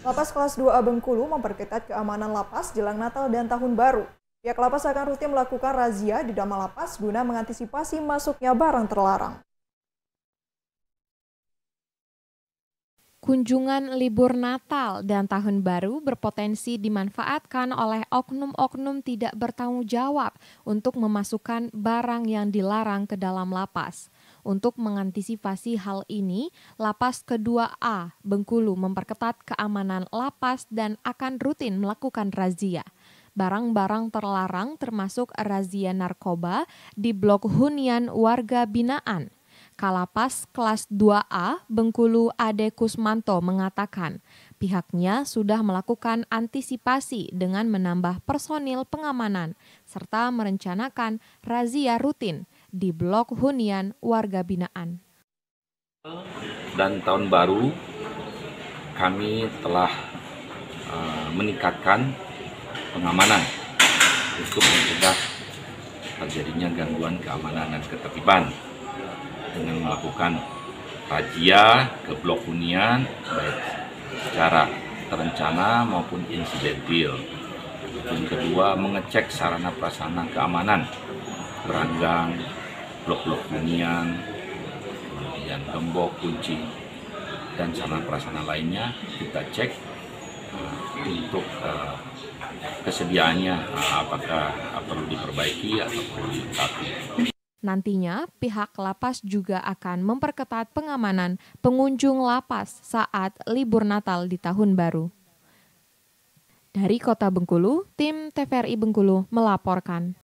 Lapas kelas 2A Bengkulu memperketat keamanan lapas jelang Natal dan Tahun Baru. Pihak lapas akan rutin melakukan razia di dalam lapas guna mengantisipasi masuknya barang terlarang. kunjungan libur Natal dan Tahun Baru berpotensi dimanfaatkan oleh oknum-oknum tidak bertanggung jawab untuk memasukkan barang yang dilarang ke dalam lapas. Untuk mengantisipasi hal ini, Lapas kedua A, Bengkulu memperketat keamanan lapas dan akan rutin melakukan razia barang-barang terlarang termasuk razia narkoba di blok hunian warga binaan. Kalapas kelas 2A Bengkulu Ade Kusmanto mengatakan pihaknya sudah melakukan antisipasi dengan menambah personil pengamanan serta merencanakan razia rutin di blok hunian warga binaan. Dan tahun baru kami telah uh, meningkatkan pengamanan untuk mencegah terjadinya gangguan keamanan dan ketertiban dengan melakukan razia ke blok hunian baik secara terencana maupun insidentil. Yang kedua mengecek sarana prasarana keamanan beranggang, blok-blok hunian, kemudian gembok, kunci, dan sarana prasarana lainnya kita cek uh, untuk uh, kesediaannya uh, apakah perlu diperbaiki atau perlu dilengkapi. Nantinya, pihak lapas juga akan memperketat pengamanan pengunjung lapas saat libur Natal di tahun baru. Dari Kota Bengkulu, tim TVRI Bengkulu melaporkan.